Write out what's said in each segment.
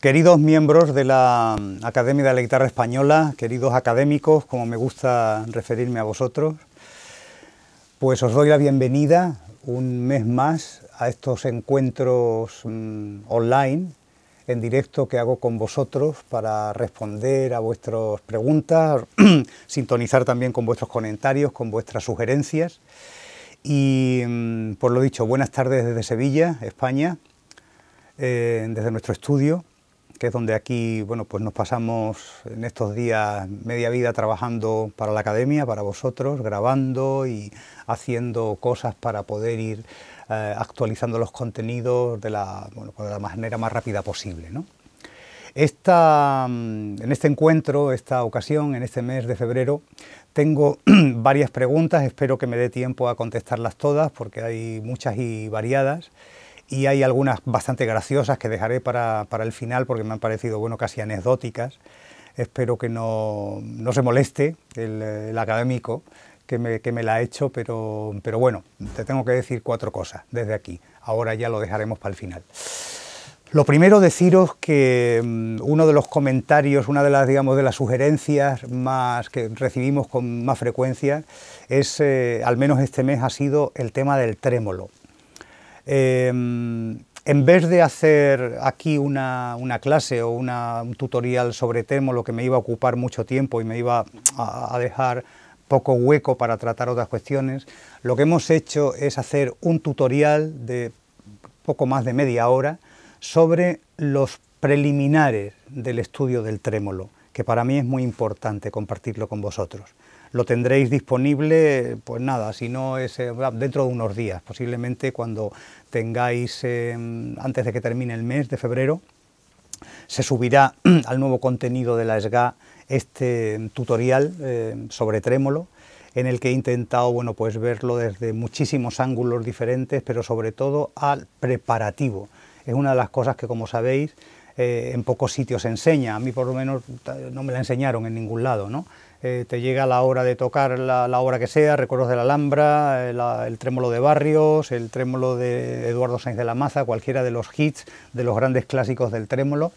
Queridos miembros de la mm, Academia de la Guitarra Española, queridos académicos, como me gusta referirme a vosotros, pues os doy la bienvenida un mes más a estos encuentros mm, online, en directo que hago con vosotros para responder a vuestras preguntas, sintonizar también con vuestros comentarios, con vuestras sugerencias. Y mm, por lo dicho, buenas tardes desde Sevilla, España, eh, desde nuestro estudio que es donde aquí pues nos pasamos en estos días media vida trabajando para la academia, para vosotros, grabando y haciendo cosas para poder ir eh, actualizando los contenidos pues de la, manera más rápida posible. Mm, en este encuentro, esta ocasión, en este mes de febrero, tengo varias preguntas, espero que me dé tiempo a contestarlas todas porque hay muchas y variadas y hay algunas bastante graciosas que dejaré para, el final porque me han parecido bueno, casi anecdóticas. Espero que no, se moleste el, académico que me, la ha hecho, pero, bueno, te tengo que decir cuatro cosas desde aquí. Ahora ya lo dejaremos para el final. Lo primero deciros que mm, uno de los comentarios, una de las, digamos, de las sugerencias más que recibimos con más frecuencia es, eh, al menos este mes, ha sido el tema del trémolo. Em, en vez de hacer aquí una, clase o un tutorial sobre trémolo que me iba a ocupar mucho tiempo y me iba a, a, dejar poco hueco para tratar otras cuestiones, lo que hemos hecho es hacer un tutorial de poco más de media hora sobre los preliminares del estudio del trémolo, que para mí es muy importante compartirlo con vosotros lo tendréis disponible, pues nada, si no es eh, dentro de unos días, posiblemente cuando tengáis, em, antes de que termine el mes de febrero, se subirá al nuevo contenido de la SGA este em, tutorial em, sobre trémolo, en el que he intentado bueno, pues verlo desde muchísimos ángulos diferentes, pero sobre todo al preparativo. Es una de las cosas que, como sabéis, eh, en pocos sitios se enseña. A mí por lo menos no me la enseñaron en ningún lado. ¿no? Eh, te llega la hora de tocar la, obra hora que sea, Recuerdos de la Alhambra, eh, el, trémolo de Barrios, el trémolo de Eduardo Sainz de la Maza, cualquiera de los hits, de los grandes clásicos del trémolo.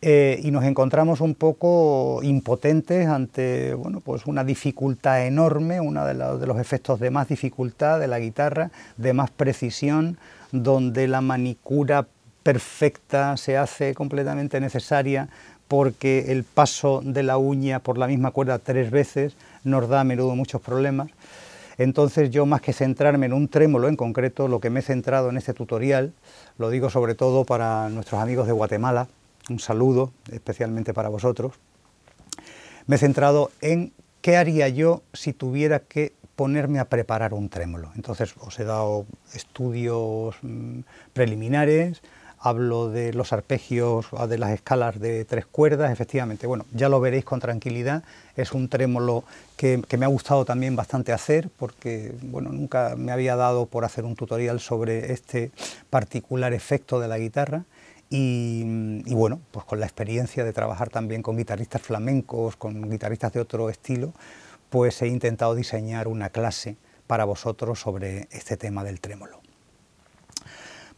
Eh, y nos encontramos un poco impotentes ante bueno, pues una dificultad enorme, uno de, de, los efectos de más dificultad de la guitarra, de más precisión, donde la manicura perfecta se hace completamente necesaria porque el paso de la uña por la misma cuerda tres veces nos da a menudo muchos problemas. Entonces yo más que centrarme en un trémolo en concreto, lo que me he centrado en este tutorial, lo digo sobre todo para nuestros amigos de Guatemala, un saludo especialmente para vosotros, me he centrado en qué haría yo si tuviera que ponerme a preparar un trémolo. Entonces os he dado estudios mm, preliminares, hablo de los arpegios, ah, de las escalas de tres cuerdas, efectivamente, bueno, ya lo veréis con tranquilidad, es un trémolo que, me ha gustado también bastante hacer, porque bueno, nunca me había dado por hacer un tutorial sobre este particular efecto de la guitarra, y, y, bueno, pues con la experiencia de trabajar también con guitarristas flamencos, con guitarristas de otro estilo, pues he intentado diseñar una clase para vosotros sobre este tema del trémolo.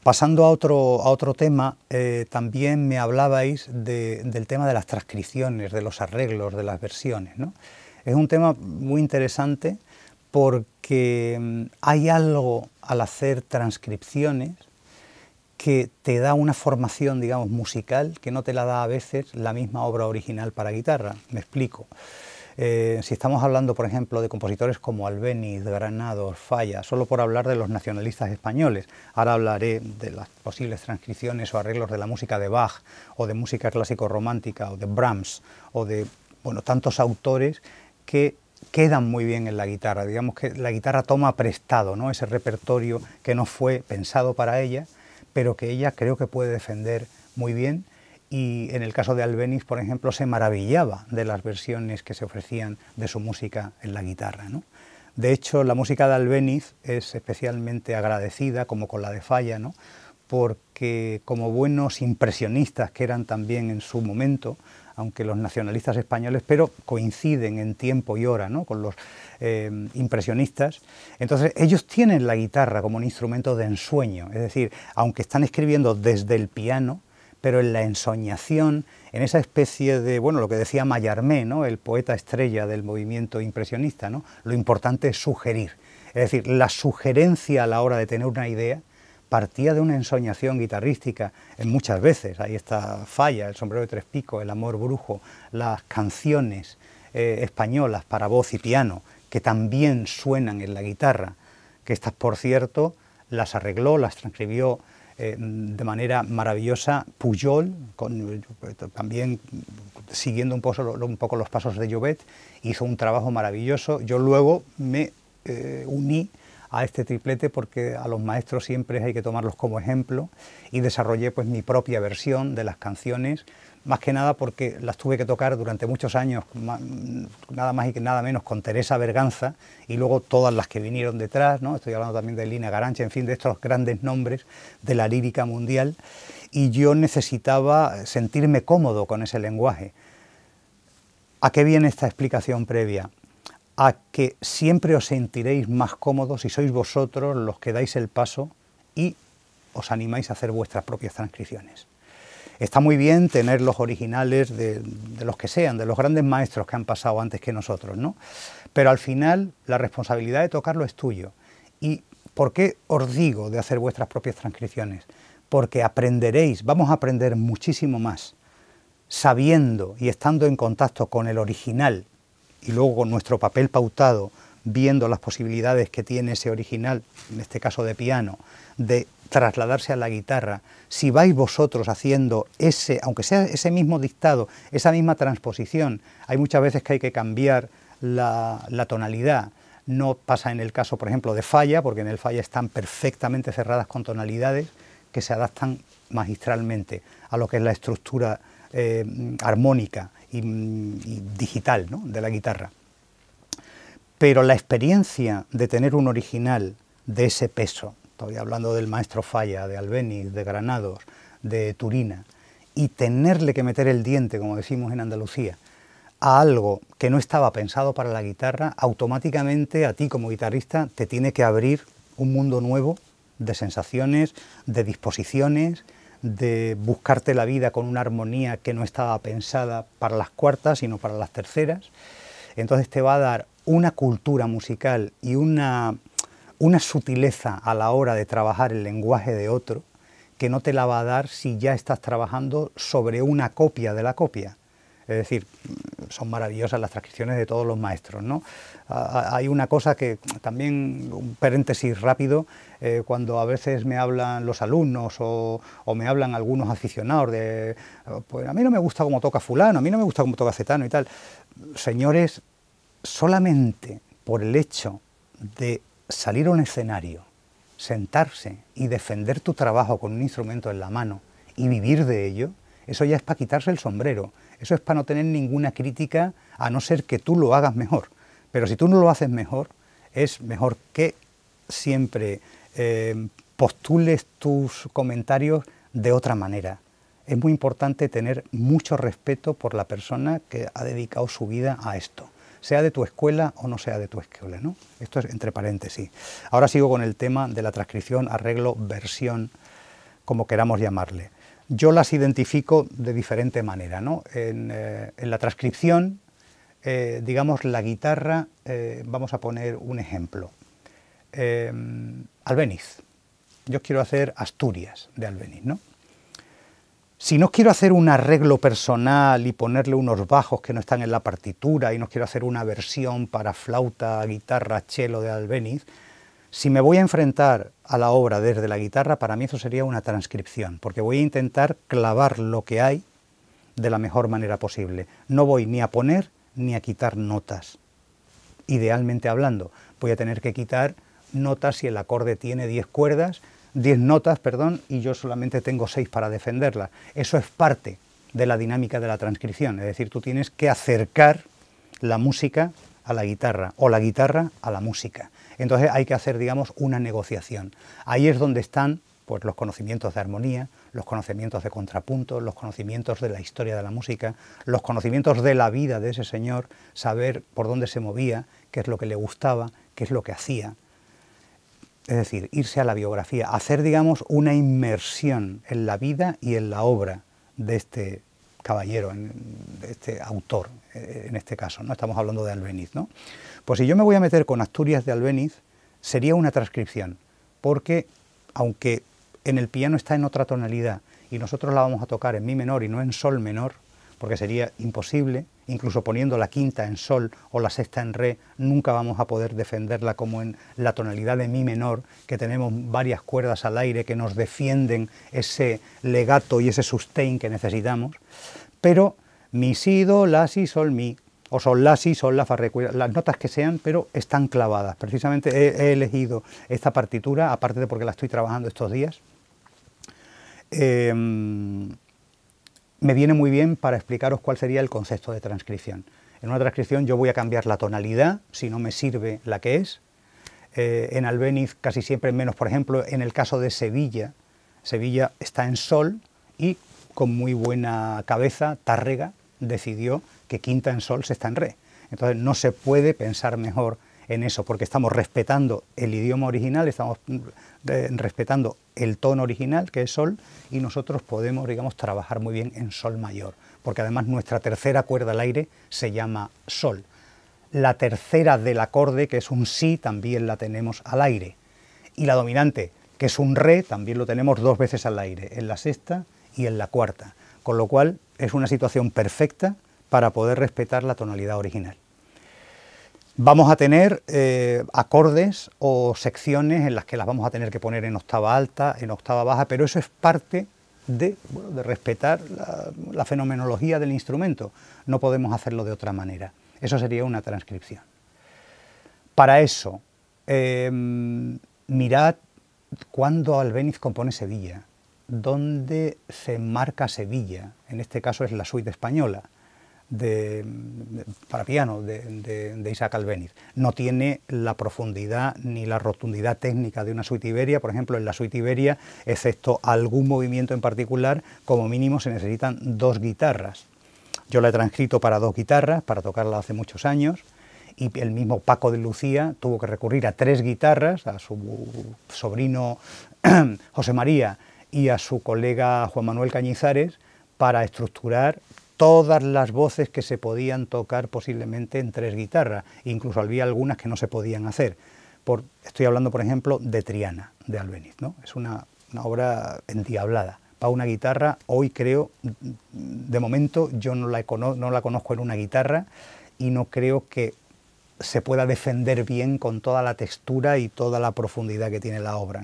Pasando a otro, tema, eh, también me hablabais del tema de las transcripciones, de los arreglos, de las versiones. Es un tema muy interesante porque mm, hay algo al hacer transcripciones que te da una formación, digamos, musical que no te la da a veces la misma obra original para guitarra. Me explico. Eh, si estamos hablando, por ejemplo, de compositores como Albéniz, Granados, Falla, solo por hablar de los nacionalistas españoles, ahora hablaré de las posibles transcripciones o arreglos de la música de Bach, o de música clásico-romántica, o de Brahms, o de tantos autores que quedan muy bien en la guitarra. Digamos que la guitarra toma prestado ¿no? ese repertorio que no fue pensado para ella, pero que ella creo que puede defender muy bien y en el caso de Albeniz, por ejemplo, se maravillaba de las versiones que se ofrecían de su música en la guitarra. De hecho, la música de Albeniz es especialmente agradecida, como con la de Falla, porque como buenos impresionistas que eran también en su momento, aunque los nacionalistas españoles, pero coinciden en tiempo y hora ¿no? con los eh, impresionistas. Entonces, ellos tienen la guitarra como un instrumento de ensueño, es decir, aunque están escribiendo desde el piano, pero en la ensoñación, en esa especie de, bueno, lo que decía Mallarmé, ¿no? el poeta estrella del movimiento impresionista, ¿no? lo importante es sugerir. Es decir, la sugerencia a la hora de tener una idea partía de una ensoñación guitarrística en muchas veces. Ahí está Falla, El sombrero de tres picos, El amor brujo, las canciones eh, españolas para voz y piano, que también suenan en la guitarra, que estas, por cierto, las arregló, las transcribió eh, de manera maravillosa Pujol, con, también siguiendo un poco, los pasos de Llobet, hizo un trabajo maravilloso. Yo luego me eh, uní a este triplete porque a los maestros siempre hay que tomarlos como ejemplo y desarrollé pues mi propia versión de las canciones, más que nada porque las tuve que tocar durante muchos años, nada más y nada menos con Teresa Berganza y luego todas las que vinieron detrás, ¿no? estoy hablando también de Lina Garancha... en fin, de estos grandes nombres de la lírica mundial y yo necesitaba sentirme cómodo con ese lenguaje. ¿A qué viene esta explicación previa? a que siempre os sentiréis más cómodos si sois vosotros los que dais el paso y os animáis a hacer vuestras propias transcripciones. Está muy bien tener los originales de, los que sean, de los grandes maestros que han pasado antes que nosotros, ¿no? Pero al final la responsabilidad de tocarlo es tuyo. ¿Y por qué os digo de hacer vuestras propias transcripciones? Porque aprenderéis, vamos a aprender muchísimo más sabiendo y estando en contacto con el original y luego con nuestro papel pautado, viendo las posibilidades que tiene ese original, en este caso de piano, de trasladarse a la guitarra, si vais vosotros haciendo ese, aunque sea ese mismo dictado, esa misma transposición, hay muchas veces que hay que cambiar la, la tonalidad, no pasa en el caso, por ejemplo, de falla, porque en el falla están perfectamente cerradas con tonalidades que se adaptan magistralmente a lo que es la estructura eh, armónica y, digital de la guitarra. Pero la experiencia de tener un original de ese peso, estoy hablando del maestro Falla, de Albeniz, de Granados, de Turina, y tenerle que meter el diente, como decimos en Andalucía, a algo que no estaba pensado para la guitarra, automáticamente a ti como guitarrista te tiene que abrir un mundo nuevo de sensaciones, de disposiciones de buscarte la vida con una armonía que no estaba pensada para las cuartas, sino para las terceras. Entonces te va a dar una cultura musical y una, una sutileza a la hora de trabajar el lenguaje de otro que no te la va a dar si ya estás trabajando sobre una copia de la copia. Es decir, son maravillosas las transcripciones de todos los maestros. ¿no? hay una cosa que también, un paréntesis rápido, eh, cuando a veces me hablan los alumnos o, me hablan algunos aficionados de, oh, pues a mí no me gusta cómo toca fulano, a mí no me gusta cómo toca cetano y tal. Señores, solamente por el hecho de salir a un escenario, sentarse y defender tu trabajo con un instrumento en la mano y vivir de ello, eso ya es para quitarse el sombrero. Eso es para no tener ninguna crítica, a no ser que tú lo hagas mejor. Pero si tú no lo haces mejor, es mejor que siempre eh, postules tus comentarios de otra manera. Es muy importante tener mucho respeto por la persona que ha dedicado su vida a esto, sea de tu escuela o no sea de tu escuela. ¿no? Esto es entre paréntesis. Ahora sigo con el tema de la transcripción, arreglo, versión, como queramos llamarle yo las identifico de diferente manera. ¿no? En, eh, la transcripción, eh, digamos, la guitarra, eh, vamos a poner un ejemplo. Albeniz. Yo quiero hacer Asturias de Albeniz. ¿no? Si no quiero hacer un arreglo personal y ponerle unos bajos que no están en la partitura y no quiero hacer una versión para flauta, guitarra, chelo de Albeniz, si me voy a enfrentar a la obra desde la guitarra, para mí eso sería una transcripción, porque voy a intentar clavar lo que hay de la mejor manera posible. No voy ni a poner ni a quitar notas. Idealmente hablando, voy a tener que quitar notas si el acorde tiene 10 cuerdas, 10 notas, perdón, y yo solamente tengo 6 para defenderla. Eso es parte de la dinámica de la transcripción, es decir, tú tienes que acercar la música a la guitarra o la guitarra a la música. Entonces hay que hacer, digamos, una negociación. Ahí es donde están pues, los conocimientos de armonía, los conocimientos de contrapunto, los conocimientos de la historia de la música, los conocimientos de la vida de ese señor, saber por dónde se movía, qué es lo que le gustaba, qué es lo que hacía. Es decir, irse a la biografía, hacer, digamos, una inmersión en la vida y en la obra de este caballero, de este autor, eh, en este caso, ¿no? Estamos hablando de Albeniz, ¿no? Pues si yo me voy a meter con Asturias de Albeniz, sería una transcripción, porque aunque en el piano está en otra tonalidad y nosotros la vamos a tocar en mi menor y no en sol menor, porque sería imposible, incluso poniendo la quinta en sol o la sexta en re, nunca vamos a poder defenderla como en la tonalidad de mi menor, que tenemos varias cuerdas al aire que nos defienden ese legato y ese sustain que necesitamos, pero mi si do la si sol mi o son si, son la las notas que sean, pero están clavadas. Precisamente he, elegido esta partitura, aparte de porque la estoy trabajando estos días. Em, me viene muy bien para explicaros cuál sería el concepto de transcripción. En una transcripción yo voy a cambiar la tonalidad, si no me sirve la que es. Eh, en Albéniz casi siempre menos, por ejemplo, en el caso de Sevilla, Sevilla está en sol y con muy buena cabeza, Tárrega, decidió que quinta en sol, se está en re. Entonces no se puede pensar mejor en eso, porque estamos respetando el idioma original, estamos eh, respetando el tono original, que es sol, y nosotros podemos, digamos, trabajar muy bien en sol mayor, porque además nuestra tercera cuerda al aire se llama sol. La tercera del acorde, que es un si, también la tenemos al aire. Y la dominante, que es un re, también lo tenemos dos veces al aire, en la sexta y en la cuarta con lo cual es una situación perfecta para poder respetar la tonalidad original. Vamos a tener eh, acordes o secciones en las que las vamos a tener que poner en octava alta, en octava baja, pero eso es parte de, respetar la, fenomenología del instrumento. No podemos hacerlo de otra manera. Eso sería una transcripción. Para eso, em, mirad cuándo Albéniz compone Sevilla dónde se enmarca Sevilla, en este caso es la suite española para piano de, de, Isaac Albeniz. No tiene la profundidad ni la rotundidad técnica de una suite iberia, por ejemplo, en la suite iberia, excepto algún movimiento en particular, como mínimo se necesitan dos guitarras. Yo la he transcrito para dos guitarras, para tocarla hace muchos años, y el mismo Paco de Lucía tuvo que recurrir a tres guitarras, a su sobrino José María, y a su colega Juan Manuel Cañizares para estructurar todas las voces que se podían tocar posiblemente en tres guitarras, incluso había algunas que no se podían hacer. Por, estoy hablando, por ejemplo, de Triana, de Albeniz, ¿no? es una, una obra endiablada para una guitarra, hoy creo, de momento yo no la, no la conozco en una guitarra y no creo que se pueda defender bien con toda la textura y toda la profundidad que tiene la obra.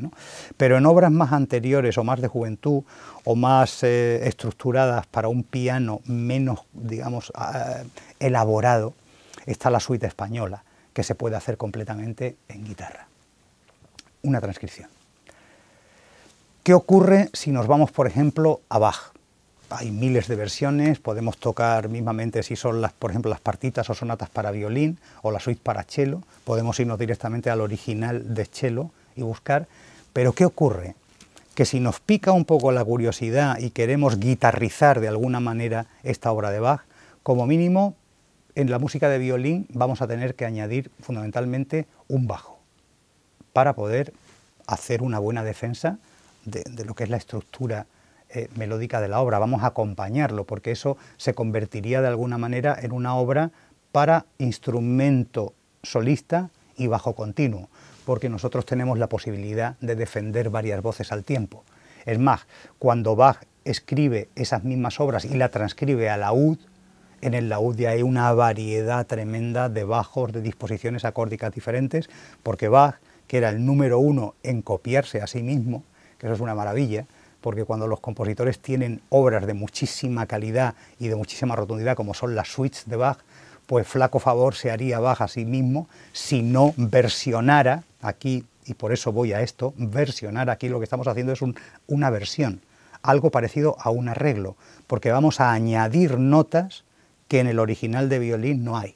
Pero en obras más anteriores o más de juventud o más eh, estructuradas para un piano menos, digamos, ah, eh, elaborado, está la suite española, que se puede hacer completamente en guitarra. Una transcripción. ¿Qué ocurre si nos vamos, por ejemplo, a Bach? hay miles de versiones, podemos tocar mismamente si son, las, por ejemplo, las partitas o sonatas para violín o las suites para cello, podemos irnos directamente al original de cello y buscar, pero ¿qué ocurre? Que si nos pica un poco la curiosidad y queremos guitarrizar de alguna manera esta obra de Bach, como mínimo en la música de violín vamos a tener que añadir fundamentalmente un bajo para poder hacer una buena defensa de lo que es la estructura eh, melódica de la obra, vamos a acompañarlo, porque eso se convertiría de alguna manera en una obra para instrumento solista y bajo continuo, porque nosotros tenemos la posibilidad de defender varias voces al tiempo. Es más, cuando Bach escribe esas mismas obras y la transcribe a laúd, en el laúd ya hay una variedad tremenda de bajos, de disposiciones acórdicas diferentes, porque Bach, que era el número uno en copiarse a sí mismo, que eso es una maravilla, porque cuando los compositores tienen obras de muchísima calidad y de muchísima rotundidad, como son las suites de Bach, pues flaco favor se haría Bach a sí mismo si no versionara aquí, y por eso voy a esto, versionar aquí lo que estamos haciendo es una versión, algo parecido a un arreglo, porque vamos a añadir notas que en el original de violín no hay.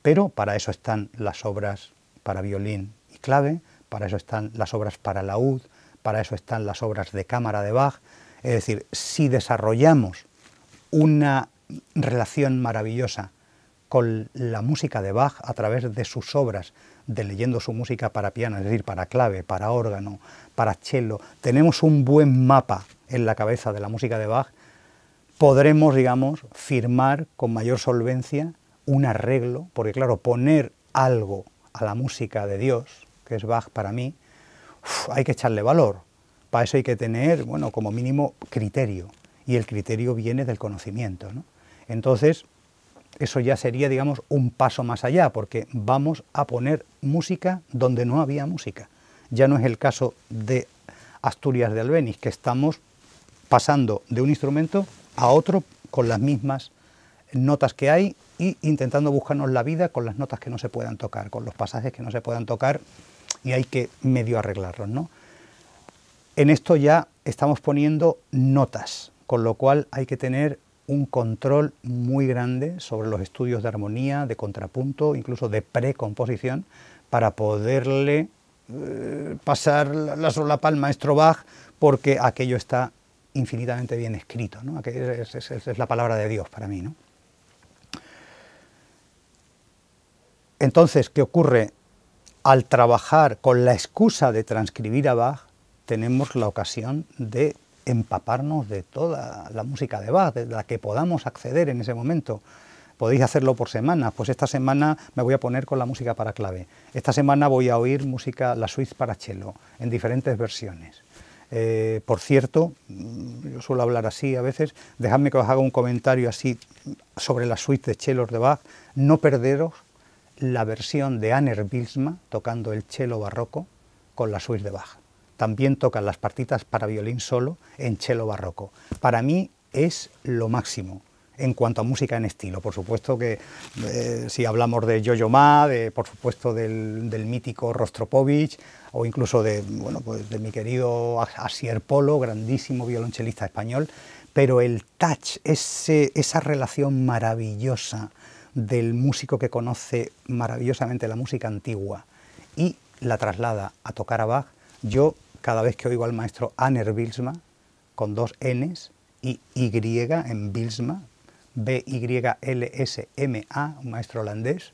Pero para eso están las obras para violín y clave, para eso están las obras para laúd, para eso están las obras de cámara de Bach, es decir, si desarrollamos una relación maravillosa con la música de Bach a través de sus obras, de leyendo su música para piano, es decir, para clave, para órgano, para cello, tenemos un buen mapa en la cabeza de la música de Bach, podremos, digamos, firmar con mayor solvencia un arreglo, porque claro, poner algo a la música de Dios, que es Bach para mí, hay que echarle valor. Para eso hay que tener, bueno, como mínimo criterio, y el criterio viene del conocimiento. ¿no? Entonces, eso ya sería, digamos, un paso más allá, porque vamos a poner música donde no había música. Ya no es el caso de Asturias de Albeniz, que estamos pasando de un instrumento a otro con las mismas notas que hay y intentando buscarnos la vida con las notas que no se puedan tocar, con los pasajes que no se puedan tocar y hay que medio arreglarlos. ¿no? En esto ya estamos poniendo notas, con lo cual hay que tener un control muy grande sobre los estudios de armonía, de contrapunto, incluso de precomposición, para poderle eh, pasar la sola al maestro Bach, porque aquello está infinitamente bien escrito, ¿no? es, es, la palabra de Dios para mí. ¿no? Entonces, ¿qué ocurre? al trabajar con la excusa de transcribir a Bach, tenemos la ocasión de empaparnos de toda la música de Bach, de la que podamos acceder en ese momento. Podéis hacerlo por semanas, pues esta semana me voy a poner con la música para clave, esta semana voy a oír música, la suite para cello, en diferentes versiones. Eh, por cierto, mm, yo suelo hablar así a veces, dejadme que os haga un comentario así sobre la suite de chelos de Bach, no perderos la versión de Anner Wilsma tocando el cello barroco con la suite de Bach. También tocan las partitas para violín solo en cello barroco. Para mí es lo máximo en cuanto a música en estilo. Por supuesto que eh, si hablamos de Jojo Ma, de, por supuesto del, mítico Rostropovich o incluso de, bueno, pues de mi querido Asier Polo, grandísimo violonchelista español, pero el touch, esa relación maravillosa del músico que conoce maravillosamente la música antigua y la traslada a tocar a Bach, yo cada vez que oigo al maestro Anner Bilsma, con dos Ns y Y en Bilsma, B-Y-L-S-M-A, un maestro holandés,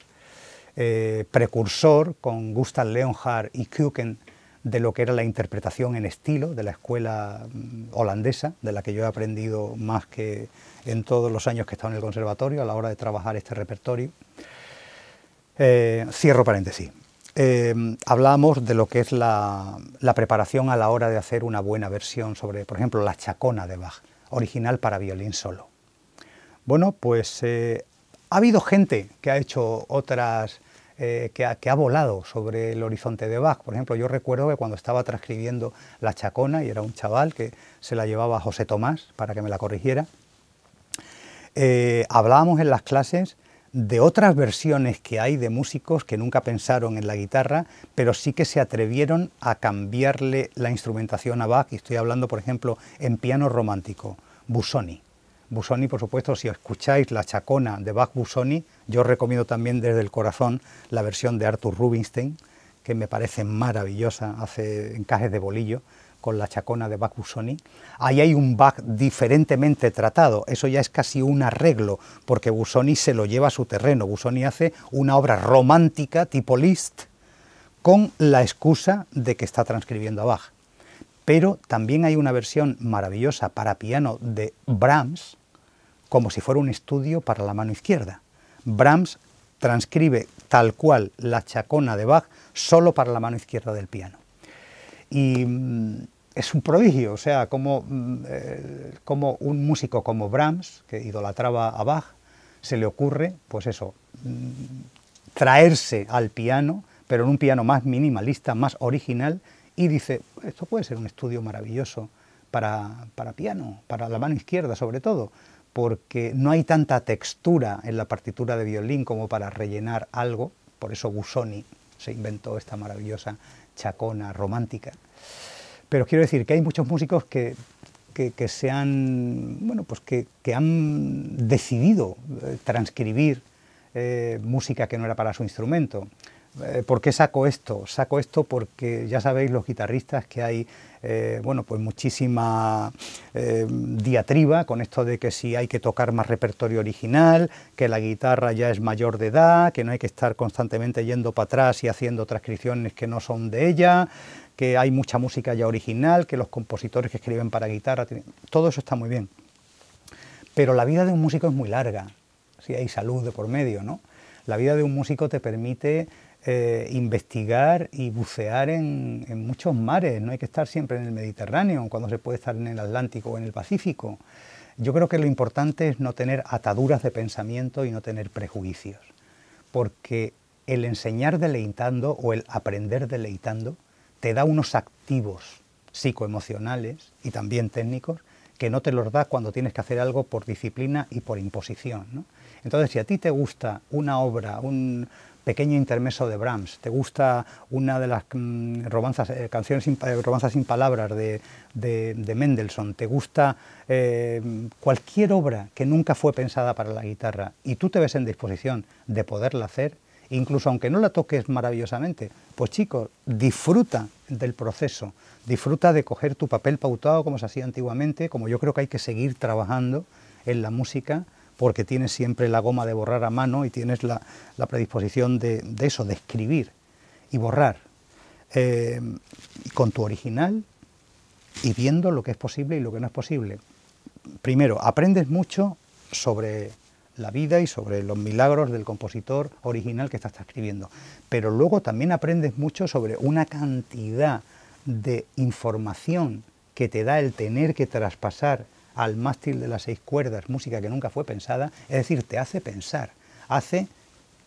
eh, precursor con Gustav Leonhard y Kuken de lo que era la interpretación en estilo de la escuela mm, holandesa, de la que yo he aprendido más que en todos los años que he estado en el conservatorio a la hora de trabajar este repertorio. Eh, cierro paréntesis. Eh, hablamos de lo que es la, preparación a la hora de hacer una buena versión sobre, por ejemplo, la chacona de Bach, original para violín solo. Bueno, pues eh, ha habido gente que ha hecho otras, que, ha, que, ha, volado sobre el horizonte de Bach. Por ejemplo, yo recuerdo que cuando estaba transcribiendo la chacona, y era un chaval que se la llevaba a José Tomás para que me la corrigiera, eh, hablábamos en las clases de otras versiones que hay de músicos que nunca pensaron en la guitarra, pero sí que se atrevieron a cambiarle la instrumentación a Bach. Y estoy hablando, por ejemplo, en piano romántico, Busoni. Busoni, por supuesto, si escucháis la chacona de Bach Busoni, yo recomiendo también desde el corazón la versión de Arthur Rubinstein, que me parece maravillosa, hace encajes de bolillo, con la chacona de bach Busoni ahí hay un Bach diferentemente tratado, eso ya es casi un arreglo, porque Busoni se lo lleva a su terreno, Busoni hace una obra romántica tipo Liszt, con la excusa de que está transcribiendo a Bach. Pero también hay una versión maravillosa para piano de Brahms, como si fuera un estudio para la mano izquierda. Brahms transcribe tal cual la chacona de Bach solo para la mano izquierda del piano. Y mm, es un prodigio, o sea, mm, eh, como, un músico como Brahms, que idolatraba a Bach, se le ocurre, pues eso, mm, traerse al piano, pero en un piano más minimalista, más original, y dice, esto puede ser un estudio maravilloso para, para piano, para la mano izquierda sobre todo, porque no hay tanta textura en la partitura de violín como para rellenar algo, por eso Busoni se inventó esta maravillosa chacona romántica. Pero quiero decir que hay muchos músicos que, se han, bueno, pues que, han decidido eh, transcribir eh, música que no era para su instrumento. Eh, ¿Por qué saco esto? Saco esto porque ya sabéis los guitarristas que hay, bueno, pues muchísima diatriba con esto de que si hay que tocar más repertorio original, que la guitarra ya es mayor de edad, que no hay que estar constantemente yendo para atrás y haciendo transcripciones que no son de ella, que hay mucha música ya original, que los compositores que escriben para guitarra, todo eso está muy bien. Pero la vida de un músico es muy larga, si hay salud de por medio, ¿no? La vida de un músico te permite eh, investigar y bucear en, muchos mares, no hay que estar siempre en el Mediterráneo, cuando se puede estar en el Atlántico o en el Pacífico. Yo creo que lo importante es no tener ataduras de pensamiento y no tener prejuicios, porque el enseñar deleitando o el aprender deleitando te da unos activos psicoemocionales y también técnicos que no te los da cuando tienes que hacer algo por disciplina y por imposición. Entonces, si a ti te gusta una obra, un pequeño intermeso de Brahms, te gusta una de las mm, eh, canciones sin, eh, sin palabras de, Mendelssohn, te gusta eh, cualquier obra que nunca fue pensada para la guitarra y tú te ves en disposición de poderla hacer, incluso aunque no la toques maravillosamente, pues chicos, disfruta del proceso, disfruta de coger tu papel pautado como se hacía antiguamente, como yo creo que hay que seguir trabajando en la música, porque tienes siempre la goma de borrar a mano y tienes la, predisposición de, eso, de escribir y borrar, eh, con tu original y viendo lo que es posible y lo que no es posible. Primero, aprendes mucho sobre la vida y sobre los milagros del compositor original que está, escribiendo. Pero luego también aprendes mucho sobre una cantidad de información que te da el tener que traspasar al mástil de las seis cuerdas música que nunca fue pensada, es decir, te hace pensar, hace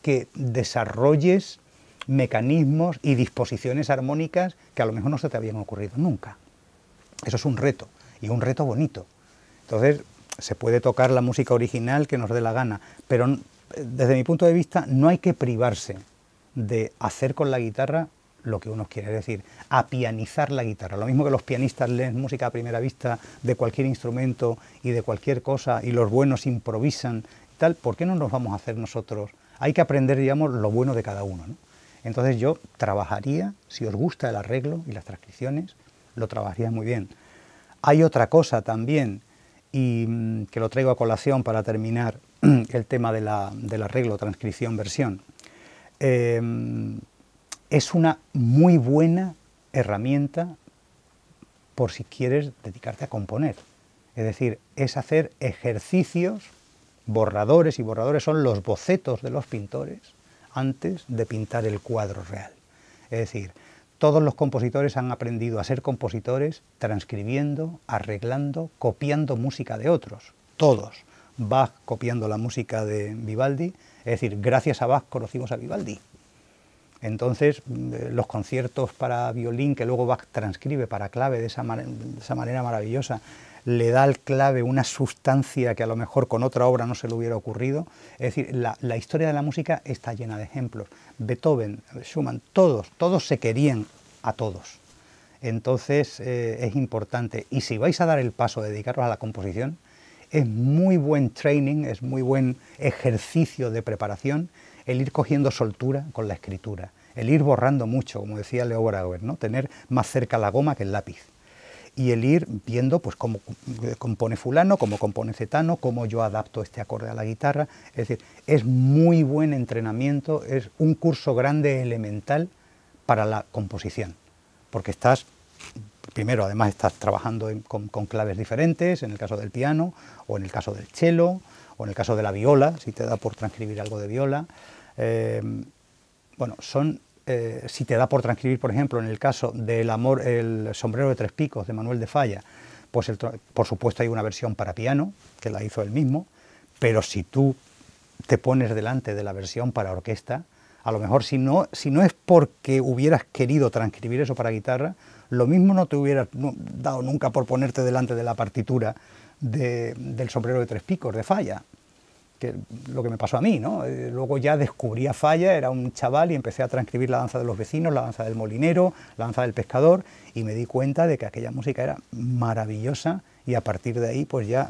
que desarrolles mecanismos y disposiciones armónicas que a lo mejor no se te habían ocurrido nunca. Eso es un reto, y un reto bonito. Entonces, se puede tocar la música original que nos dé la gana, pero desde mi punto de vista no hay que privarse de hacer con la guitarra lo que uno quiere, decir, a pianizar la guitarra. Lo mismo que los pianistas leen música a primera vista de cualquier instrumento y de cualquier cosa y los buenos improvisan y tal, ¿por qué no nos vamos a hacer nosotros? Hay que aprender, digamos, lo bueno de cada uno. Entonces yo trabajaría, si os gusta el arreglo y las transcripciones, lo trabajaría muy bien. Hay otra cosa también y mm, que lo traigo a colación para terminar el tema del arreglo, transcripción, versión. Em, es una muy buena herramienta por si quieres dedicarte a componer. Es decir, es hacer ejercicios, borradores, y borradores son los bocetos de los pintores antes de pintar el cuadro real. Es decir, todos los compositores han aprendido a ser compositores transcribiendo, arreglando, copiando música de otros. Todos. Bach copiando la música de Vivaldi, es decir, gracias a Bach conocimos a Vivaldi. Entonces, mm, eh, los conciertos para violín que luego Bach transcribe para clave de esa, manera maravillosa, le da al clave una sustancia que a lo mejor con otra obra no se le hubiera ocurrido. Es decir, la, historia de la música está llena de ejemplos. Beethoven, Schumann, todos, todos se querían a todos. Entonces eh, es importante. Y si vais a dar el paso de dedicaros a la composición, es muy buen training, es muy buen ejercicio de preparación el ir cogiendo soltura con la escritura, el ir borrando mucho, como decía Leo Brauer, ¿no? tener más cerca la goma que el lápiz y el ir viendo pues cómo eh, compone fulano, cómo compone cetano, cómo yo adapto este acorde a la guitarra. Es decir, es muy buen entrenamiento, es un curso grande elemental para la composición, porque estás primero además estás trabajando con, claves diferentes, en el caso del piano, o en el caso del cello, o en el caso de la viola, si te da por transcribir algo de viola. Eh, bueno, son eh, si te da por transcribir, por ejemplo, en el caso del amor, el sombrero de tres picos de Manuel de Falla, pues por supuesto hay una versión para piano, que la hizo él mismo, pero si tú te pones delante de la versión para orquesta, a lo mejor si no, si no es porque hubieras querido transcribir eso para guitarra, lo mismo no te hubieras dado nunca por ponerte delante de la partitura del sombrero de tres picos de falla lo que me pasó a mí, ¿no? Eh, luego ya a falla, era un chaval y empecé a transcribir la danza de los vecinos, la danza del molinero, la danza del pescador y me di cuenta de que aquella música era maravillosa y a partir de ahí pues ya,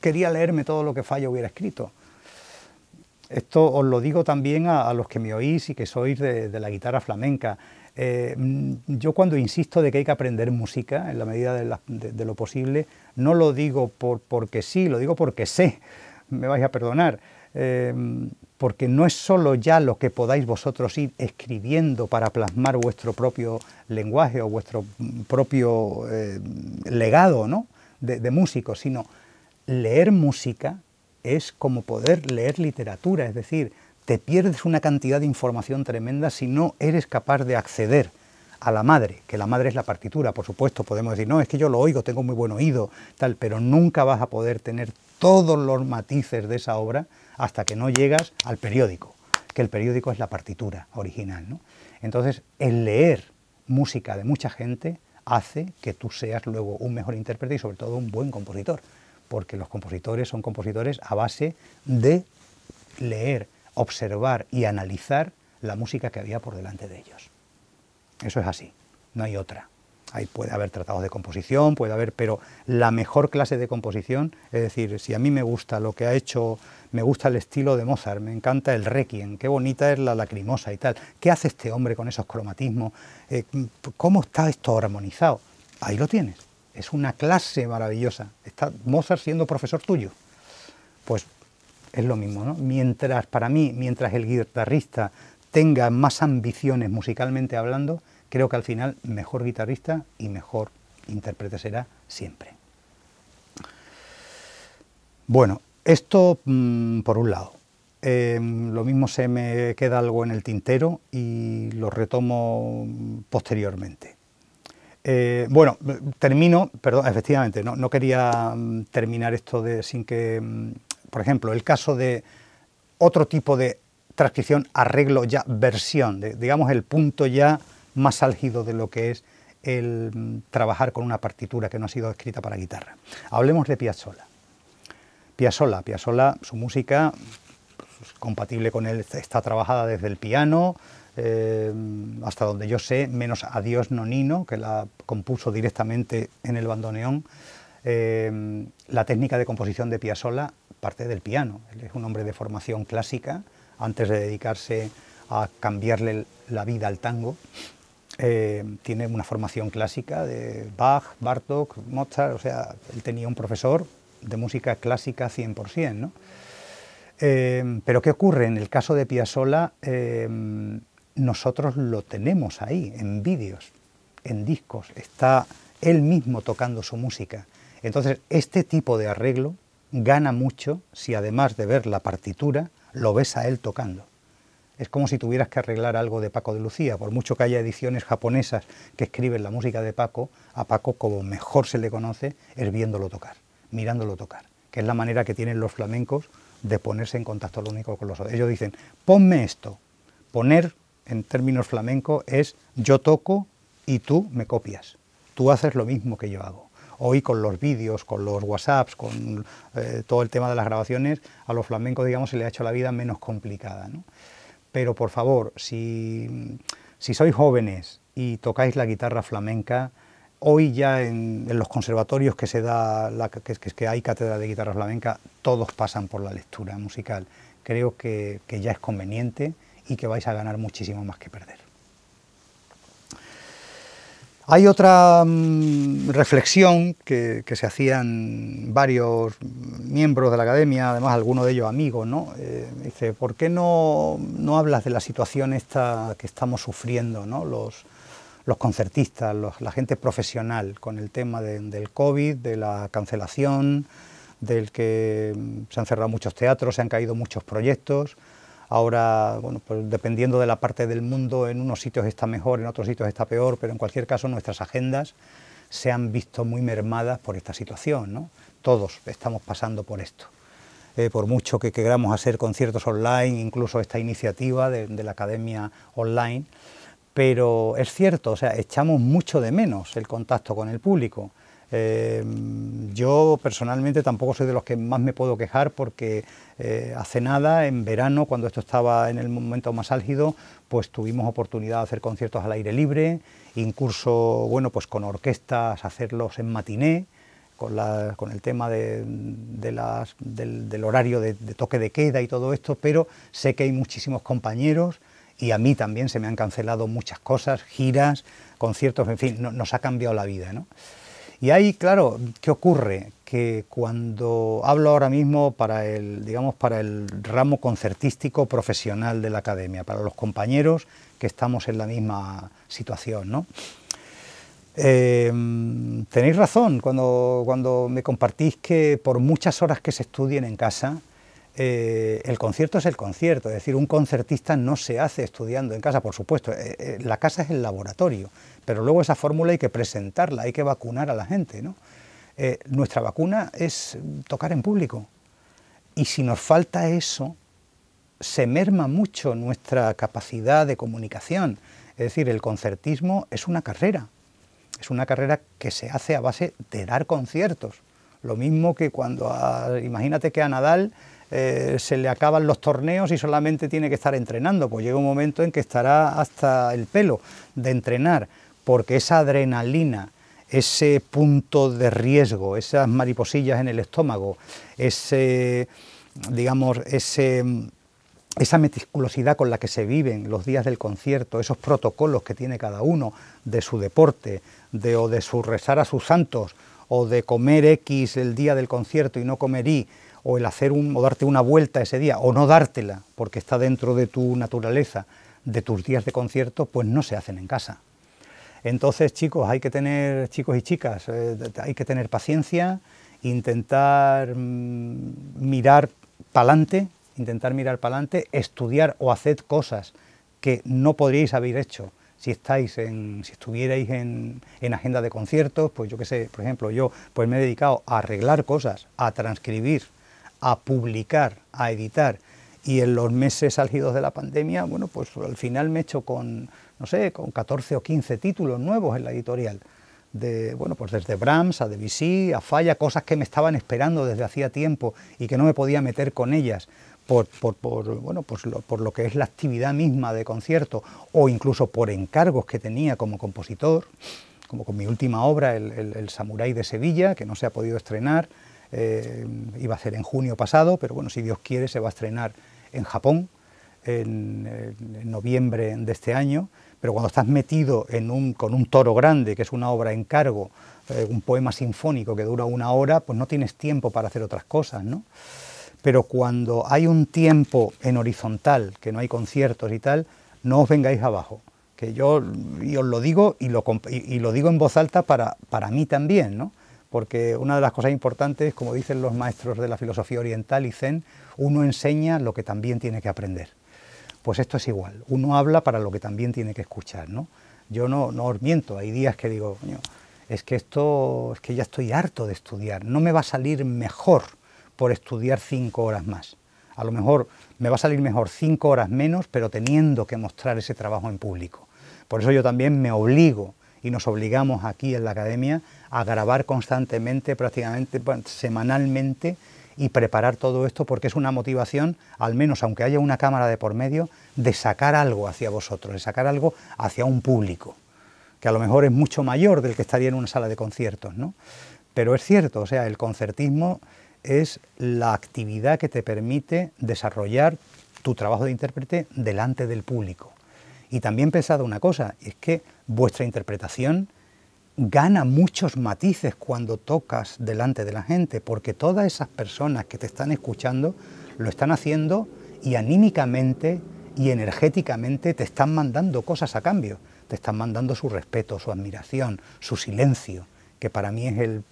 quería leerme todo lo que falla hubiera escrito. Esto os lo digo también a, los que me oís y que sois de, la guitarra flamenca. Eh, yo cuando insisto de que hay que aprender música en la medida de, lo posible, no lo digo por, porque sí, lo digo porque sé me vais a perdonar, em, porque no es solo ya lo que podáis vosotros ir escribiendo para plasmar vuestro propio lenguaje o vuestro mm, propio eh, legado ¿no? de, de músico, sino leer música es como poder leer literatura, es decir, te pierdes una cantidad de información tremenda si no eres capaz de acceder a la madre, que la madre es la partitura, por supuesto, podemos decir, no, es que yo lo oigo, tengo muy buen oído, tal, pero nunca vas a poder tener todos los matices de esa obra hasta que no llegas al periódico, que el periódico es la partitura original. ¿no? Entonces, el leer música de mucha gente hace que tú seas luego un mejor intérprete y sobre todo un buen compositor, porque los compositores son compositores a base de leer, observar y analizar la música que había por delante de ellos. Eso es así, no hay otra. Ahí puede haber tratados de composición, puede haber, pero la mejor clase de composición, es decir, si a mí me gusta lo que ha hecho, me gusta el estilo de Mozart, me encanta el requiem, qué bonita es la lacrimosa y tal, ¿qué hace este hombre con esos cromatismos? Eh, ¿Cómo está esto armonizado? Ahí lo tienes, es una clase maravillosa, está Mozart siendo profesor tuyo. Pues es lo mismo, ¿no? Mientras, para mí, mientras el guitarrista tenga más ambiciones musicalmente hablando, creo que al final mejor guitarrista y mejor intérprete será siempre. Bueno, esto mm, por un lado. Em, lo mismo se me queda algo en el tintero y lo retomo posteriormente. Eh, bueno, termino, perdón, efectivamente, no, quería mm, terminar esto de, sin que, mm, por ejemplo, el caso de otro tipo de transcripción, arreglo ya, versión, digamos el punto ya más álgido de lo que es el mm, trabajar con una partitura que no ha sido escrita para guitarra. Hablemos de Piazzolla. Piazzolla, Piazzolla, su música pues, compatible con él, está trabajada desde el piano, eh, hasta donde yo sé, menos Adiós Nonino, que la compuso directamente en el bandoneón. Eh, la técnica de composición de Piazzolla parte del piano. Él es un hombre de formación clásica, antes de dedicarse a cambiarle la vida al tango. Eh, tiene una formación clásica de Bach, Bartok, Mozart, o sea, él tenía un profesor de música clásica 100%, ¿no? Eh, pero ¿qué ocurre? En el caso de Piazzolla, eh, nosotros lo tenemos ahí, en vídeos, en discos, está él mismo tocando su música. Entonces, este tipo de arreglo gana mucho si además de ver la partitura, lo ves a él tocando es como si tuvieras que arreglar algo de Paco de Lucía. Por mucho que haya ediciones japonesas que escriben la música de Paco, a Paco como mejor se le conoce es viéndolo tocar, mirándolo tocar, que es la manera que tienen los flamencos de ponerse en contacto lo único con los otros. Ellos dicen, ponme esto. Poner, en términos flamencos, es yo toco y tú me copias. Tú haces lo mismo que yo hago. Hoy con los vídeos, con los WhatsApps, con eh, todo el tema de las grabaciones, a los flamencos, digamos, se le ha hecho la vida menos complicada pero por favor, si, sois jóvenes y tocáis la guitarra flamenca, hoy ya en, los conservatorios que, se da que, que, hay cátedra de guitarra flamenca, todos pasan por la lectura musical. Creo que ya es conveniente y que vais a ganar muchísimo más que perder. Hay otra mm, reflexión que, se hacían varios miembros de la academia, además algunos de ellos amigos, ¿no? Eh, dice, ¿por qué no, hablas de la situación esta que estamos sufriendo, los, concertistas, la gente profesional, con el tema del COVID, de la cancelación, del que mm, se han cerrado muchos teatros, se han caído muchos proyectos? Ahora, bueno, pues dependiendo de la parte del mundo, en unos sitios está mejor, en otros sitios está peor, pero en cualquier caso nuestras agendas se han visto muy mermadas por esta situación. Todos estamos pasando por esto. Eh, por mucho que queramos hacer conciertos online, incluso esta iniciativa de, la Academia Online, pero es cierto, echamos mucho de menos el contacto con el público. Em, yo personalmente tampoco soy de los que más me puedo quejar porque eh, hace nada, en verano, cuando esto estaba en el momento más álgido, pues tuvimos oportunidad de hacer conciertos al aire libre, incluso bueno, pues con orquestas hacerlos en matiné, con, el tema del, horario de, toque de queda y todo esto, pero sé que hay muchísimos compañeros y a mí también se me han cancelado muchas cosas, giras, conciertos, en fin, nos ha cambiado la vida. Y ahí, claro, ¿qué ocurre? Que cuando hablo ahora mismo para el, digamos, para el ramo concertístico profesional de la academia, para los compañeros que estamos en la misma situación, ¿no? Em, tenéis razón cuando, cuando me compartís que por muchas horas que se estudien en casa, eh, el concierto es el concierto, es decir, un concertista no se hace estudiando en casa, por supuesto, eh, eh, la casa es el laboratorio, pero luego esa fórmula hay que presentarla, hay que vacunar a la gente. ¿no? nuestra vacuna es tocar en público y si nos falta eso, se merma mucho nuestra capacidad de comunicación, es decir, el concertismo es una carrera, es una carrera que se hace a base de dar conciertos, lo mismo que cuando, ah, imagínate que a Nadal eh, se le acaban los torneos y solamente tiene que estar entrenando, pues llega un momento en que estará hasta el pelo de entrenar, porque esa adrenalina, ese punto de riesgo, esas mariposillas en el estómago, ese, digamos, ese esa meticulosidad con la que se viven los días del concierto, esos protocolos que tiene cada uno de su deporte, de o de su rezar a sus santos, o de comer X el día del concierto y no comer Y, o el hacer un, o darte una vuelta ese día, o no dártela, porque está dentro de tu naturaleza, de tus días de concierto, pues no se hacen en casa. Entonces, chicos, hay que tener, chicos y chicas, eh, hay que tener paciencia, intentar mm, mirar para adelante, intentar mirar para estudiar o hacer cosas que no podríais haber hecho si estáis en, si estuvierais en, en agenda de conciertos, pues yo qué sé, por ejemplo, yo pues me he dedicado a arreglar cosas, a transcribir a publicar, a editar. Y en los meses álgidos de la pandemia, bueno, pues al final me he hecho con, no sé, con 14 o 15 títulos nuevos en la editorial. De, bueno, pues desde Brahms a Debussy, a Falla, cosas que me estaban esperando desde hacía tiempo y que no me podía meter con ellas. Por, bueno, pues lo, por lo que es la actividad misma de concierto o incluso por encargos que tenía como compositor, como con mi última obra, El, el, el Samurái de Sevilla, que no se ha podido estrenar, eh, iba a ser en junio pasado, pero bueno, si Dios quiere se va a estrenar en Japón en, eh, noviembre de este año, pero cuando estás metido con un toro grande, que es una obra en cargo, eh, un poema sinfónico que dura una hora, pues no tienes tiempo para hacer otras cosas, ¿no? Pero cuando hay un tiempo en horizontal, que no hay conciertos y tal, no os vengáis abajo, que yo, os lo digo y lo, digo en voz alta para, para mí también, ¿no? porque una de las cosas importantes, como dicen los maestros de la filosofía oriental y zen, uno enseña lo que también tiene que aprender. Pues esto es igual, uno habla para lo que también tiene que escuchar, ¿no? Yo no, os miento, hay días que digo, es que esto, es que ya estoy harto de estudiar, no me va a salir mejor por estudiar cinco horas más. A lo mejor me va a salir mejor cinco horas menos, pero teniendo que mostrar ese trabajo en público. Por eso yo también me obligo y nos obligamos aquí en la academia a grabar constantemente, prácticamente semanalmente y preparar todo esto porque es una motivación, al menos aunque haya una cámara de por medio, de sacar algo hacia vosotros, de sacar algo hacia un público, que a lo mejor es mucho mayor del que estaría en una sala de conciertos, ¿no? Pero es cierto, o sea, el concertismo es la actividad que te permite desarrollar tu trabajo de intérprete delante del público. Y también pensado una cosa, es que vuestra interpretación gana muchos matices cuando tocas delante de la gente, porque todas esas personas que te están escuchando lo están haciendo y anímicamente y energéticamente te están mandando cosas a cambio, te están mandando su respeto, su admiración, su silencio, que para mí es el,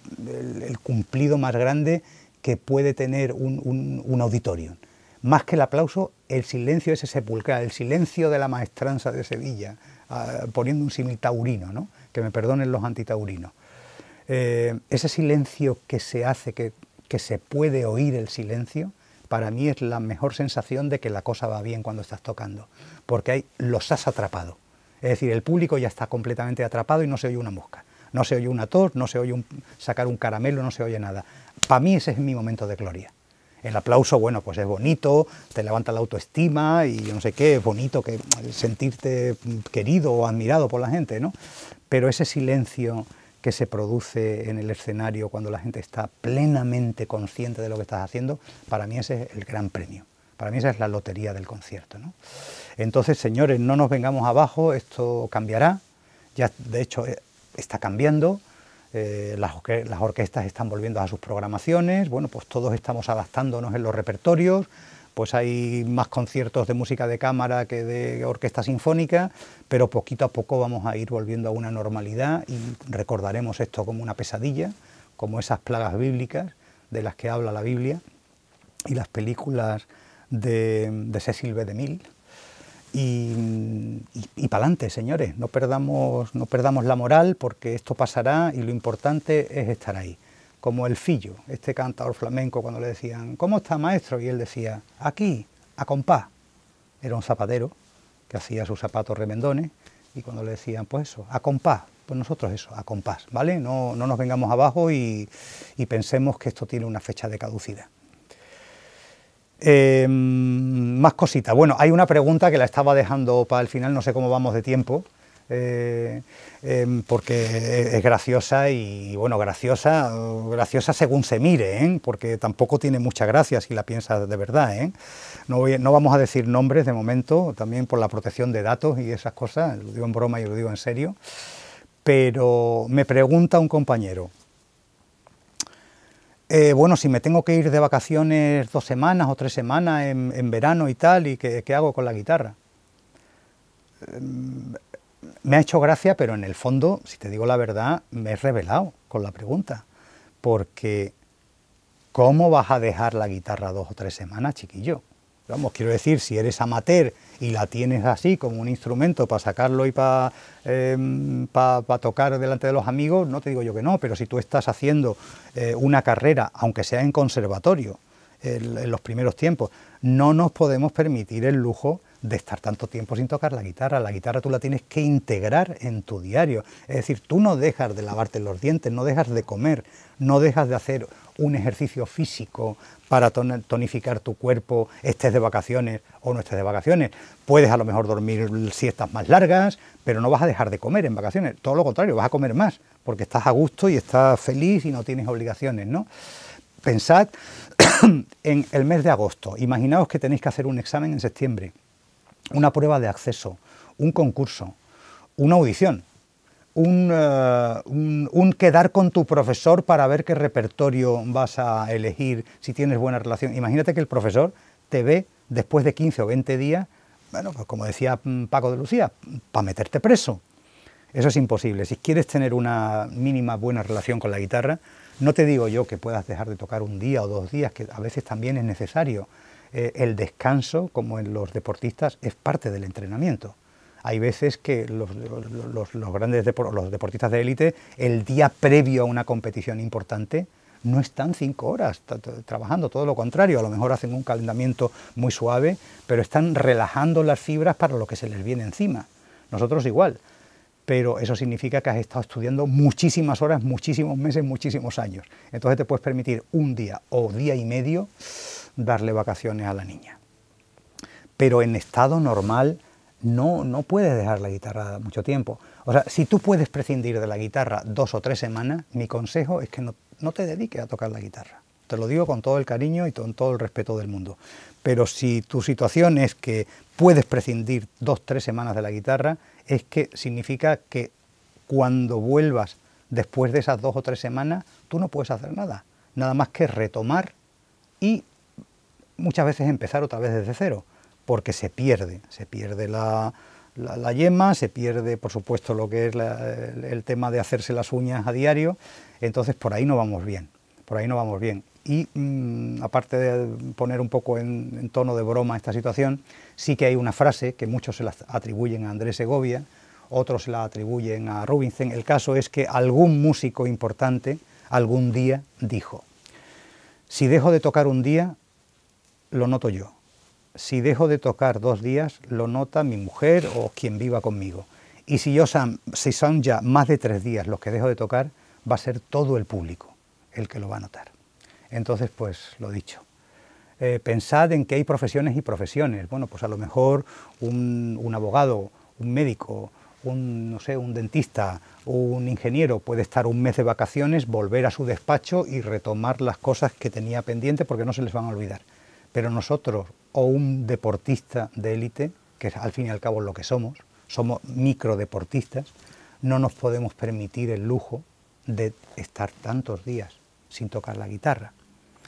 cumplido más grande que puede tener un, auditorio. Más que el aplauso, el silencio ese sepulcral, el silencio de la maestranza de Sevilla, ah, poniendo un simil ¿no? que me perdonen los antitaurinos. Eh, ese silencio que se hace, que, que se puede oír el silencio, para mí es la mejor sensación de que la cosa va bien cuando estás tocando, porque ahí los has atrapado. Es decir, el público ya está completamente atrapado y no se oye una mosca, no se oye una tos, no se oye un, sacar un caramelo, no se oye nada. Para mí ese es mi momento de gloria. El aplauso, bueno, pues es bonito, te levanta la autoestima y yo no sé qué, es bonito que sentirte querido o admirado por la gente, ¿no? pero ese silencio que se produce en el escenario cuando la gente está plenamente consciente de lo que estás haciendo, para mí ese es el gran premio. Para mí esa es la lotería del concierto. ¿no? Entonces, señores, no nos vengamos abajo, esto cambiará, ya de hecho eh, está cambiando, eh, las, las orquestas están volviendo a sus programaciones, bueno, pues todos estamos adaptándonos en los repertorios, pues hay más conciertos de música de cámara que de orquesta sinfónica, pero poquito a poco vamos a ir volviendo a una normalidad y recordaremos esto como una pesadilla, como esas plagas bíblicas de las que habla la Biblia y las películas de, Cecil B. DeMille. Y, y, y pa'lante, señores, no perdamos, no perdamos la moral porque esto pasará y lo importante es estar ahí como el fillo, este cantador flamenco, cuando le decían, ¿cómo está maestro? Y él decía, aquí, a compás. Era un zapadero que hacía sus zapatos remendones y cuando le decían, pues eso, a compás, pues nosotros eso, a compás, ¿vale? No, nos vengamos abajo y, pensemos que esto tiene una fecha de caducidad. Em, más cositas. Bueno, hay una pregunta que la estaba dejando para el final, no sé cómo vamos de tiempo. Eh, em, porque es graciosa y bueno, graciosa, graciosa según se mire, ¿eh? porque tampoco tiene mucha gracia si la piensas de verdad. ¿eh? No, vamos a decir nombres de momento, también por la protección de datos y esas cosas, lo digo en broma y lo digo en serio, pero me pregunta un compañero. bueno, si me tengo que ir de vacaciones dos semanas o tres semanas en, verano y tal, ¿y qué, qué hago con la guitarra? Em, me ha hecho gracia, pero en el fondo, si te digo la verdad, me he revelado con la pregunta. Porque, ¿cómo vas a dejar la guitarra dos o tres semanas, chiquillo? Vamos, quiero decir, si eres amateur y la tienes así como un instrumento para sacarlo y para em, tocar delante de los amigos, no te digo yo que no, pero si tú estás haciendo eh, una carrera, aunque sea en conservatorio, en los primeros tiempos, no nos podemos permitir el lujo de estar tanto tiempo sin tocar la guitarra. La guitarra tú la tienes que integrar en tu diario. Es decir, tú no dejas de lavarte los dientes, no dejas de comer, no dejas de hacer un ejercicio físico para tonificar tu cuerpo, estés de vacaciones o no estés de vacaciones. Puedes a lo mejor dormir siestas más largas, pero no vas a dejar de comer en vacaciones. Todo lo contrario, vas a comer más, porque estás a gusto y estás feliz y no tienes obligaciones, ¿no? Pensad en el mes de agosto. Imaginaos que tenéis que hacer un examen en septiembre una prueba de acceso, un concurso, una audición, eh, un, quedar con tu profesor para ver qué repertorio vas a elegir, si tienes buena relación. Imagínate que el profesor te ve después de 15 o 20 días, bueno, pues como decía mm, Paco de Lucía, para meterte preso. Eso es imposible. Si quieres tener una mínima buena relación con la guitarra, no te digo yo que puedas dejar de tocar un día o dos días, que a veces también es necesario, eh, el descanso, como en los deportistas, es parte del entrenamiento. Hay veces que los, grandes los deportistas de élite, el día previo a una competición importante, no están cinco horas trabajando, todo lo contrario, a lo mejor hacen un calentamiento muy suave, pero están relajando las fibras para lo que se les viene encima. Nosotros igual, pero eso significa que has estado estudiando muchísimas horas, muchísimos meses, muchísimos años. Entonces te puedes permitir un día o día y medio darle vacaciones a la niña. Pero en estado normal no, no puedes dejar la guitarra mucho tiempo. O sea, si tú puedes prescindir de la guitarra dos o tres semanas, mi consejo es que no, no te dediques a tocar la guitarra. Te lo digo con todo el cariño y con todo el respeto del mundo. Pero si tu situación es que puedes prescindir dos o tres semanas de la guitarra, es que significa que cuando vuelvas después de esas dos o tres semanas, tú no puedes hacer nada. Nada más que retomar y muchas veces empezar otra vez desde cero, porque se pierde, se pierde la, la, yema, se pierde por supuesto lo que es el, tema de hacerse las uñas a diario, entonces por ahí no vamos bien, por ahí no vamos bien. Y mm, aparte de poner un poco en, tono de broma esta situación, sí que hay una frase que muchos se la atribuyen a Andrés Segovia, otros se la atribuyen a Rubinstein. El caso es que algún músico importante algún día dijo, si dejo de tocar un día, lo noto yo. Si dejo de tocar dos días, lo nota mi mujer o quien viva conmigo. Y si, yo son, son ya más de tres días los que dejo de tocar, va a ser todo el público el que lo va a notar. Entonces, pues lo dicho. Eh, pensad en que hay profesiones y profesiones. Bueno, pues a lo mejor un, abogado, un médico, un, no sé, un dentista, un ingeniero puede estar un mes de vacaciones, volver a su despacho y retomar las cosas que tenía pendiente porque no se les van a olvidar. Pero nosotros o un deportista de élite, que al fin y al cabo es lo que somos, somos microdeportistas, no nos podemos permitir el lujo de estar tantos días sin tocar la guitarra.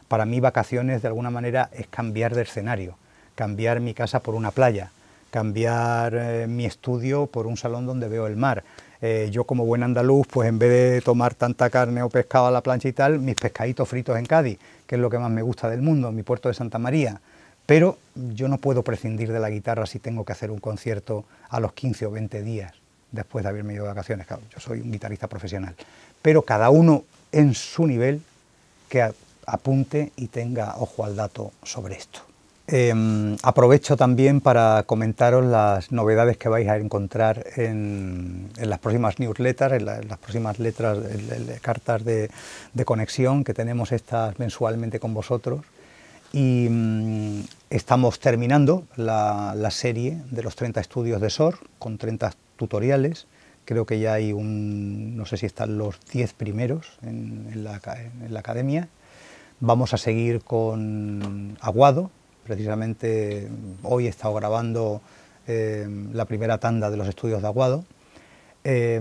Para mí vacaciones de alguna manera es cambiar de escenario, cambiar mi casa por una playa, cambiar eh, mi estudio por un salón donde veo el mar, eh, yo como buen andaluz, pues en vez de tomar tanta carne o pescado a la plancha y tal, mis pescaditos fritos en Cádiz, que es lo que más me gusta del mundo, mi puerto de Santa María. Pero yo no puedo prescindir de la guitarra si tengo que hacer un concierto a los 15 o 20 días después de haberme ido de vacaciones. yo soy un guitarrista profesional. Pero cada uno en su nivel que apunte y tenga ojo al dato sobre esto. Em, aprovecho también para comentaros las novedades que vais a encontrar en, las próximas newsletters, en, las próximas letras, cartas de, conexión que tenemos estas mensualmente con vosotros. Y mm, estamos terminando la, serie de los 30 estudios de SOR con 30 tutoriales. Creo que ya hay un, no sé si están los 10 primeros en la academia. Vamos a seguir con Aguado, Precisamente hoy he estado grabando eh, la primera tanda de los estudios de Aguado. Eh,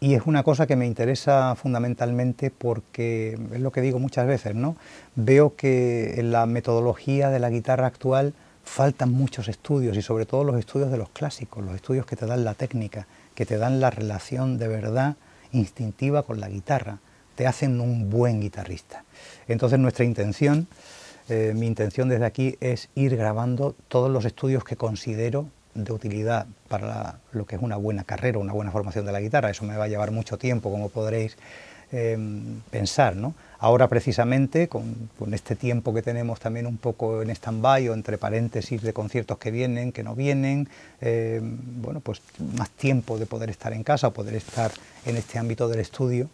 y es una cosa que me interesa fundamentalmente porque, es lo que digo muchas veces, ¿no? veo que en la metodología de la guitarra actual faltan muchos estudios y sobre todo los estudios de los clásicos, los estudios que te dan la técnica, que te dan la relación de verdad instintiva con la guitarra, te hacen un buen guitarrista. Entonces nuestra intención eh, mi intención desde aquí es ir grabando todos los estudios que considero de utilidad para lo que es una buena carrera, una buena formación de la guitarra. Eso me va a llevar mucho tiempo, como podréis em, pensar. Ahora precisamente, con, este tiempo que tenemos también un poco en stand-by o entre paréntesis de conciertos que vienen, que no vienen, em, bueno, pues más tiempo de poder estar en casa o poder estar en este ámbito del estudio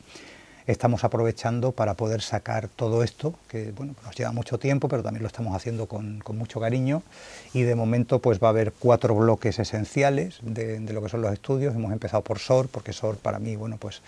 estamos aprovechando para poder sacar todo esto, que bueno, nos lleva mucho tiempo, pero también lo estamos haciendo con, mucho cariño. Y de momento pues va a haber cuatro bloques esenciales de, lo que son los estudios. Hemos empezado por SOR, porque SOR para mí, bueno, pues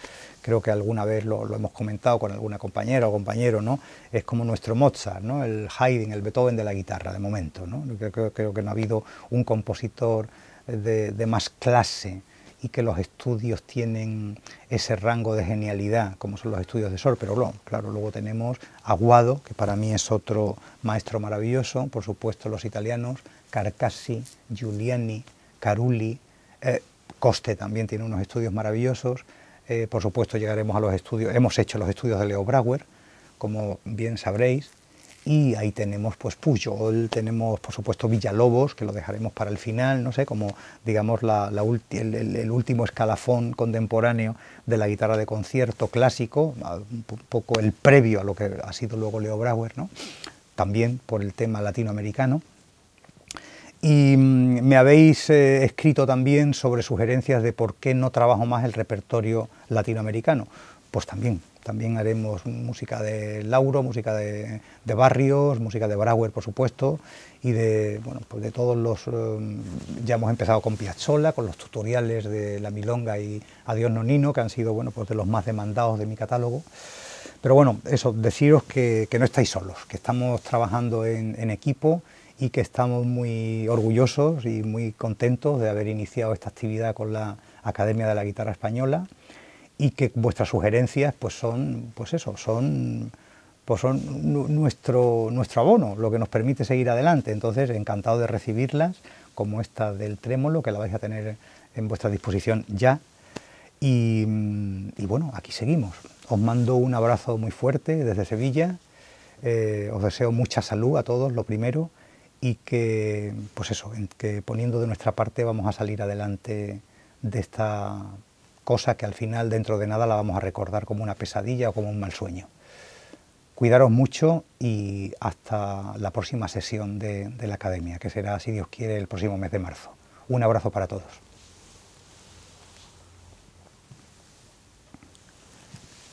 creo que alguna vez lo, hemos comentado con alguna compañera o compañero, ¿no? Es como nuestro Mozart, ¿no? El Haydn, el Beethoven de la guitarra, de momento, ¿no? Creo, que no ha habido un compositor de, de más clase que los estudios tienen ese rango de genialidad, como son los estudios de Sor pero Claro, luego tenemos Aguado, que para mí es otro maestro maravilloso, por supuesto los italianos, Carcassi, Giuliani, Carulli, eh, Coste también tiene unos estudios maravillosos, eh, por supuesto llegaremos a los estudios, hemos hecho los estudios de Leo Brauer, como bien sabréis, y ahí tenemos pues Pujol, tenemos por supuesto Villalobos, que lo dejaremos para el final, no sé, como digamos la, el, último escalafón contemporáneo de la guitarra de concierto clásico, un poco el previo a lo que ha sido luego Leo Brauer, ¿no? también por el tema latinoamericano. Y mm, me habéis eh, escrito también sobre sugerencias de por qué no trabajo más el repertorio latinoamericano. Pues también también haremos música de Lauro, música de, Barrios, música de Brauer, por supuesto, y de, pues todos los... Eh, ya hemos empezado con Piazzolla, con los tutoriales de La Milonga y Adiós Nonino, que han sido bueno, pues de los más demandados de mi catálogo. Pero bueno, eso, deciros que, no estáis solos, que estamos trabajando en equipo y que estamos muy orgullosos y muy contentos de haber iniciado esta actividad con la Academia de la Guitarra Española y que vuestras sugerencias pues son, pues eso, son, pues son nuestro, nuestro abono, lo que nos permite seguir adelante. Entonces, encantado de recibirlas, como esta del trémolo, que la vais a tener en vuestra disposición ya. Y, bueno, aquí seguimos. Os mando un abrazo muy fuerte desde Sevilla. Eh, os deseo mucha salud a todos, lo primero, y que, pues eso, que poniendo de nuestra parte vamos a salir adelante de esta cosa que al final dentro de nada la vamos a recordar como una pesadilla o como un mal sueño. Cuidaros mucho y hasta la próxima sesión de, de la academia, que será, si Dios quiere, el próximo mes de marzo. Un abrazo para todos.